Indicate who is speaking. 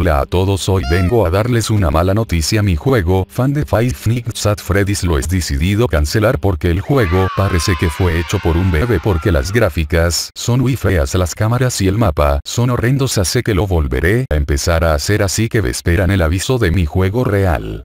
Speaker 1: Hola a todos hoy vengo a darles una mala noticia mi juego, fan de Five Nights at Freddy's lo es decidido cancelar porque el juego, parece que fue hecho por un bebé porque las gráficas, son muy feas las cámaras y el mapa, son horrendos así que lo volveré a empezar a hacer así que esperan el aviso de mi juego real.